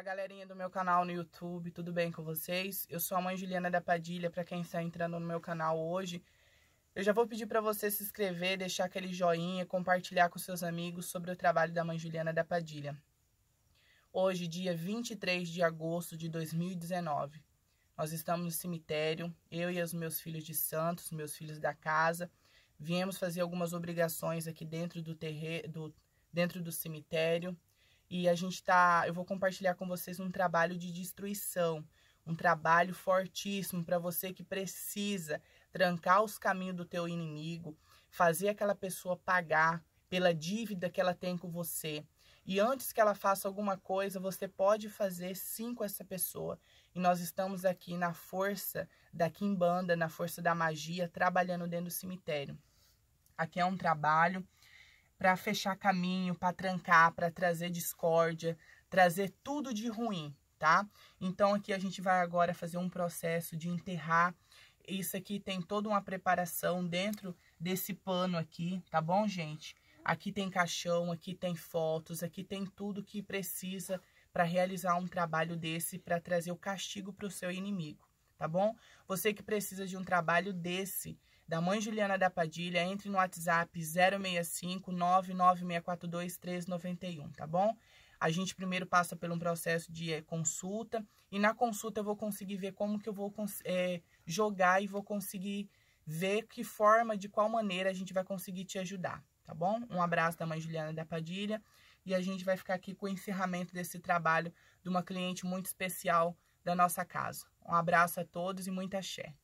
Olá, galerinha do meu canal no YouTube, tudo bem com vocês? Eu sou a mãe Juliana da Padilha, para quem está entrando no meu canal hoje. Eu já vou pedir para você se inscrever, deixar aquele joinha, compartilhar com seus amigos sobre o trabalho da mãe Juliana da Padilha. Hoje, dia 23 de agosto de 2019. Nós estamos no cemitério, eu e os meus filhos de Santos, meus filhos da casa. Viemos fazer algumas obrigações aqui dentro do do dentro do cemitério e a gente tá, eu vou compartilhar com vocês um trabalho de destruição, um trabalho fortíssimo para você que precisa trancar os caminhos do teu inimigo, fazer aquela pessoa pagar pela dívida que ela tem com você. E antes que ela faça alguma coisa, você pode fazer sim com essa pessoa. E nós estamos aqui na força da Kimbanda, na força da magia, trabalhando dentro do cemitério. Aqui é um trabalho para fechar caminho, para trancar, para trazer discórdia, trazer tudo de ruim, tá? Então aqui a gente vai agora fazer um processo de enterrar. Isso aqui tem toda uma preparação dentro desse pano aqui, tá bom, gente? Aqui tem caixão, aqui tem fotos, aqui tem tudo que precisa para realizar um trabalho desse para trazer o castigo para o seu inimigo, tá bom? Você que precisa de um trabalho desse, da mãe Juliana da Padilha, entre no WhatsApp 065 99642 391, tá bom? A gente primeiro passa por um processo de eh, consulta, e na consulta eu vou conseguir ver como que eu vou é, jogar e vou conseguir ver que forma, de qual maneira a gente vai conseguir te ajudar, tá bom? Um abraço da mãe Juliana da Padilha, e a gente vai ficar aqui com o encerramento desse trabalho de uma cliente muito especial da nossa casa. Um abraço a todos e muita axé.